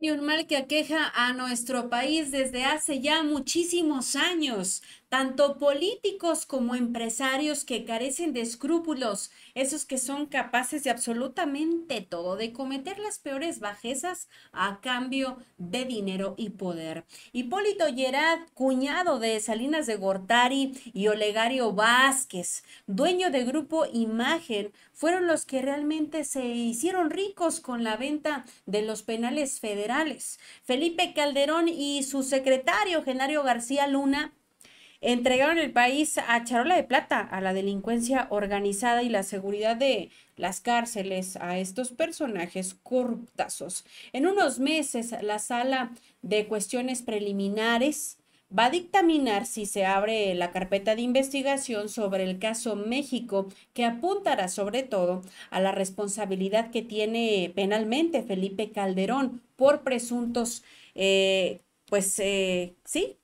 y un mal que aqueja a nuestro país desde hace ya muchísimos años, tanto políticos como empresarios que carecen de escrúpulos, esos que son capaces de absolutamente todo, de cometer las peores bajezas a cambio de dinero y poder. Hipólito Gerard, cuñado de Salinas de Gortari y Olegario Vázquez, dueño de Grupo Imagen, fueron los que realmente se hicieron ricos con la venta de los penales federales Felipe Calderón y su secretario Genario García Luna entregaron el país a charola de plata, a la delincuencia organizada y la seguridad de las cárceles, a estos personajes corruptazos. En unos meses, la sala de cuestiones preliminares va a dictaminar si se abre la carpeta de investigación sobre el caso México, que apuntará sobre todo a la responsabilidad que tiene penalmente Felipe Calderón por presuntos, eh, pues eh, sí,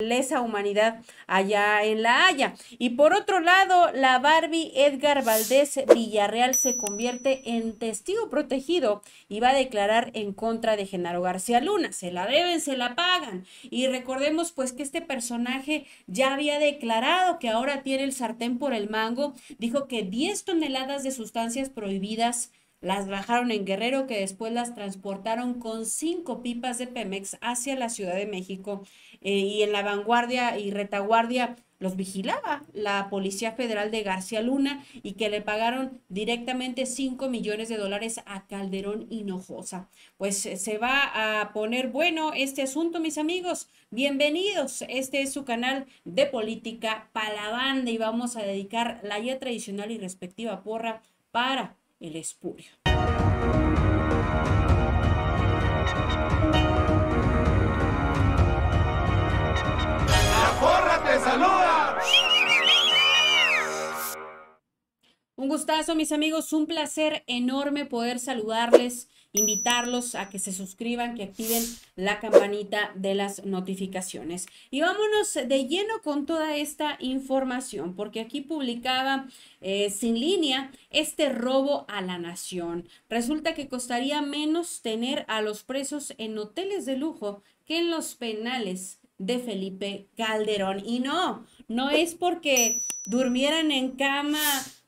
lesa humanidad allá en La Haya. Y por otro lado, la Barbie Edgar Valdés Villarreal se convierte en testigo protegido y va a declarar en contra de Genaro García Luna. Se la deben, se la pagan. Y recordemos pues que este personaje ya había declarado que ahora tiene el sartén por el mango. Dijo que 10 toneladas de sustancias prohibidas las bajaron en Guerrero, que después las transportaron con cinco pipas de Pemex hacia la Ciudad de México. Eh, y en la vanguardia y retaguardia los vigilaba la Policía Federal de García Luna y que le pagaron directamente cinco millones de dólares a Calderón Hinojosa. Pues eh, se va a poner bueno este asunto, mis amigos. Bienvenidos. Este es su canal de política para banda y vamos a dedicar la ya tradicional y respectiva porra para el espurio. ¡La porra te saluda! Un gustazo, mis amigos, un placer enorme poder saludarles, invitarlos a que se suscriban, que activen la campanita de las notificaciones. Y vámonos de lleno con toda esta información, porque aquí publicaba eh, sin línea este robo a la nación. Resulta que costaría menos tener a los presos en hoteles de lujo que en los penales de Felipe Calderón. Y no, no es porque durmieran en cama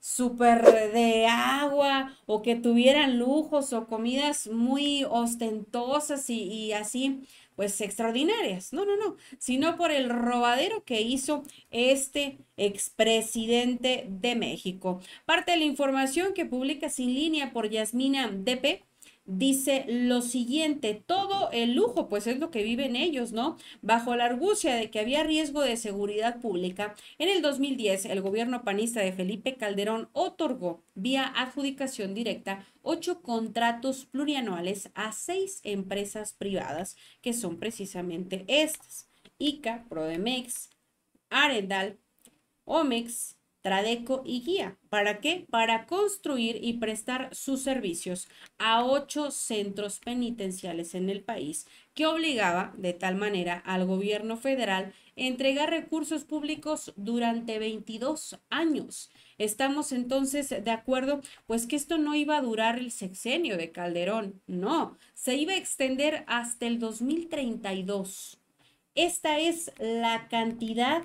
súper de agua o que tuvieran lujos o comidas muy ostentosas y, así, pues extraordinarias. No, no, no, sino por el robadero que hizo este expresidente de México. Parte de la información que publica Sin Línea por Yasmina DP dice lo siguiente, todo el lujo, pues es lo que viven ellos, ¿no? Bajo la argucia de que había riesgo de seguridad pública, en el 2010 el gobierno panista de Felipe Calderón otorgó vía adjudicación directa ocho contratos plurianuales a seis empresas privadas, que son precisamente estas, ICA, Prodemex, Arendal, Omex, Tradeco y Guía. ¿Para qué? Para construir y prestar sus servicios a ocho centros penitenciales en el país, que obligaba de tal manera al gobierno federal a entregar recursos públicos durante 22 años. Estamos entonces de acuerdo, pues que esto no iba a durar el sexenio de Calderón, no, se iba a extender hasta el 2032. Esta es la cantidad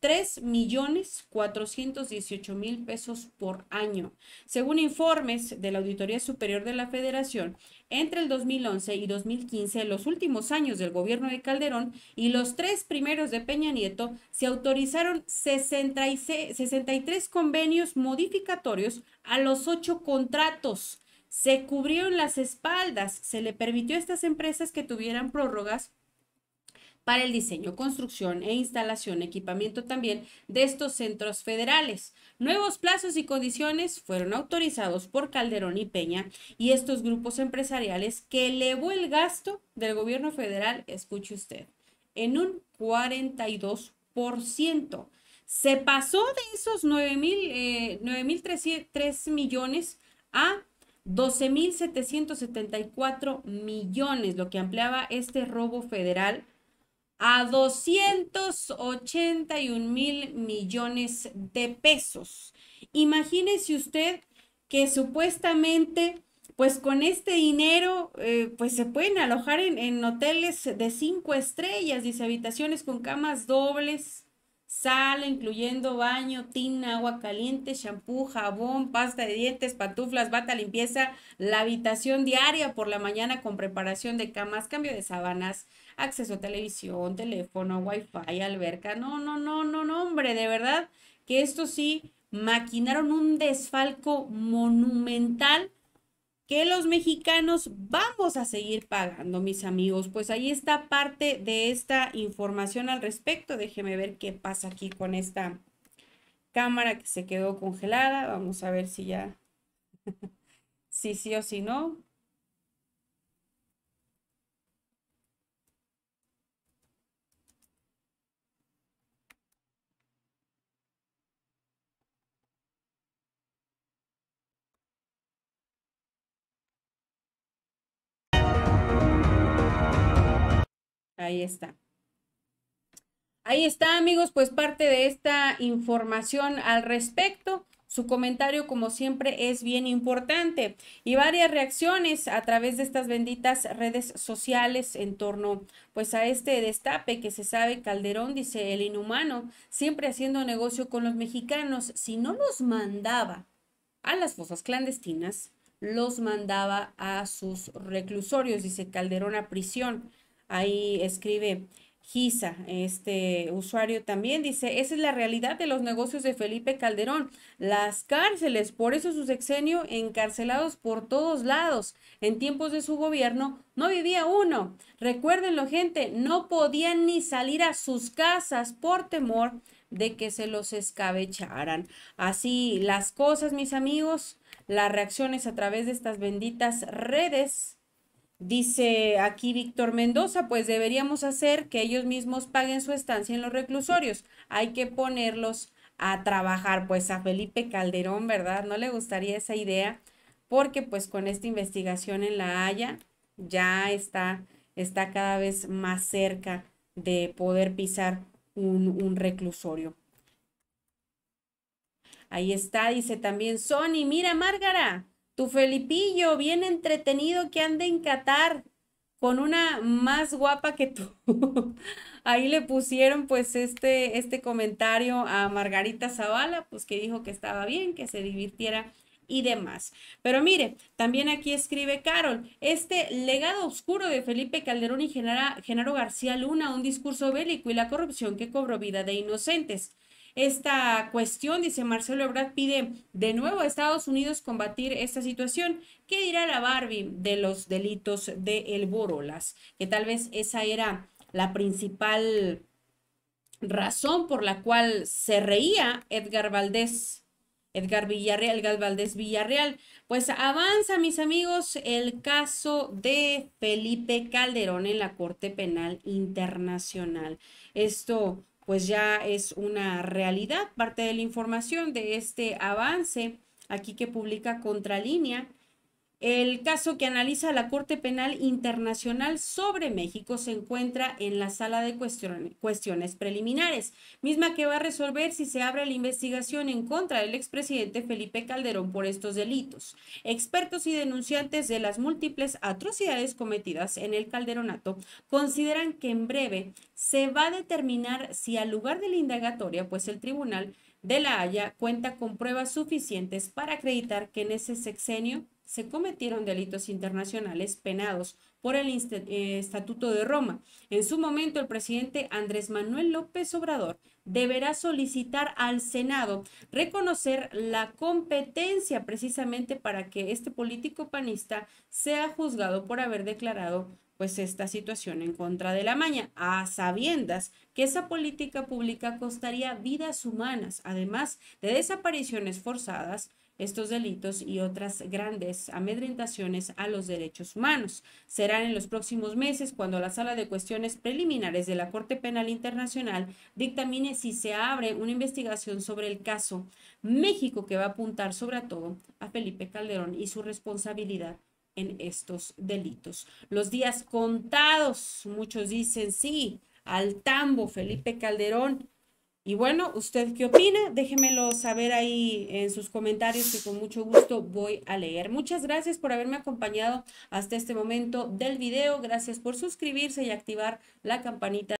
3 millones 418 mil pesos por año. Según informes de la Auditoría Superior de la Federación, entre el 2011 y 2015, los últimos años del gobierno de Calderón y los tres primeros de Peña Nieto, se autorizaron 63 convenios modificatorios a los ocho contratos. Se cubrieron las espaldas, se le permitió a estas empresas que tuvieran prórrogas para el diseño, construcción e instalación, equipamiento también de estos centros federales. Nuevos plazos y condiciones fueron autorizados por Calderón y Peña y estos grupos empresariales que elevó el gasto del gobierno federal, escuche usted, en un 42%. Se pasó de esos mil eh, millones a 12.774 millones, lo que ampliaba este robo federal a 281 mil millones de pesos. Imagínese usted que supuestamente, pues con este dinero, eh, pues se pueden alojar en, en hoteles de cinco estrellas, dice habitaciones con camas dobles, sal, incluyendo baño, tina, agua caliente, shampoo, jabón, pasta de dientes, pantuflas, bata, limpieza, la habitación diaria por la mañana con preparación de camas, cambio de sábanas, acceso a televisión, teléfono, wifi, alberca. No, no, no, no, no, hombre, de verdad que esto sí maquinaron un desfalco monumental que los mexicanos vamos a seguir pagando, mis amigos. Pues ahí está parte de esta información al respecto. Déjeme ver qué pasa aquí con esta cámara que se quedó congelada. Vamos a ver si ya, si sí o si no. Ahí está. Ahí está, amigos, pues parte de esta información al respecto. Su comentario, como siempre, es bien importante. Y varias reacciones a través de estas benditas redes sociales en torno pues a este destape que se sabe Calderón, dice el inhumano, siempre haciendo negocio con los mexicanos. Si no los mandaba a las fosas clandestinas, los mandaba a sus reclusorios, dice Calderón a prisión. Ahí escribe Gisa, este usuario también dice, esa es la realidad de los negocios de Felipe Calderón, las cárceles, por eso su sexenio encarcelados por todos lados. En tiempos de su gobierno no vivía uno. Recuérdenlo gente, no podían ni salir a sus casas por temor de que se los escabecharan. Así las cosas, mis amigos, las reacciones a través de estas benditas redes Dice aquí Víctor Mendoza, pues deberíamos hacer que ellos mismos paguen su estancia en los reclusorios. Hay que ponerlos a trabajar, pues a Felipe Calderón, ¿verdad? No le gustaría esa idea, porque pues con esta investigación en La Haya ya está, está cada vez más cerca de poder pisar un, un reclusorio. Ahí está, dice también Sony, mira Márgara, tu Felipillo, bien entretenido que anda en Qatar con una más guapa que tú. Ahí le pusieron pues este, este comentario a Margarita Zavala, pues que dijo que estaba bien, que se divirtiera y demás. Pero mire, también aquí escribe Carol, este legado oscuro de Felipe Calderón y Genaro García Luna, un discurso bélico y la corrupción que cobró vida de inocentes esta cuestión, dice Marcelo Ebrard, pide de nuevo a Estados Unidos combatir esta situación. ¿Qué dirá la Barbie de los delitos de El Borolas? Que tal vez esa era la principal razón por la cual se reía Edgar Valdés. Edgar Villarreal, Edgar Valdés Villarreal. Pues avanza, mis amigos, el caso de Felipe Calderón en la Corte Penal Internacional. Esto pues ya es una realidad, parte de la información de este avance aquí que publica Contralínea el caso que analiza la Corte Penal Internacional sobre México se encuentra en la sala de cuestiones preliminares, misma que va a resolver si se abre la investigación en contra del expresidente Felipe Calderón por estos delitos. Expertos y denunciantes de las múltiples atrocidades cometidas en el Calderonato consideran que en breve se va a determinar si al lugar de la indagatoria, pues el tribunal de La Haya cuenta con pruebas suficientes para acreditar que en ese sexenio se cometieron delitos internacionales penados por el eh, Estatuto de Roma. En su momento, el presidente Andrés Manuel López Obrador deberá solicitar al Senado reconocer la competencia precisamente para que este político panista sea juzgado por haber declarado pues esta situación en contra de la maña, a sabiendas que esa política pública costaría vidas humanas, además de desapariciones forzadas, estos delitos y otras grandes amedrentaciones a los derechos humanos. Serán en los próximos meses cuando la Sala de Cuestiones Preliminares de la Corte Penal Internacional dictamine si se abre una investigación sobre el caso México que va a apuntar sobre todo a Felipe Calderón y su responsabilidad en estos delitos. Los días contados, muchos dicen sí, al tambo Felipe Calderón y bueno, ¿usted qué opina? Déjemelo saber ahí en sus comentarios que con mucho gusto voy a leer. Muchas gracias por haberme acompañado hasta este momento del video. Gracias por suscribirse y activar la campanita.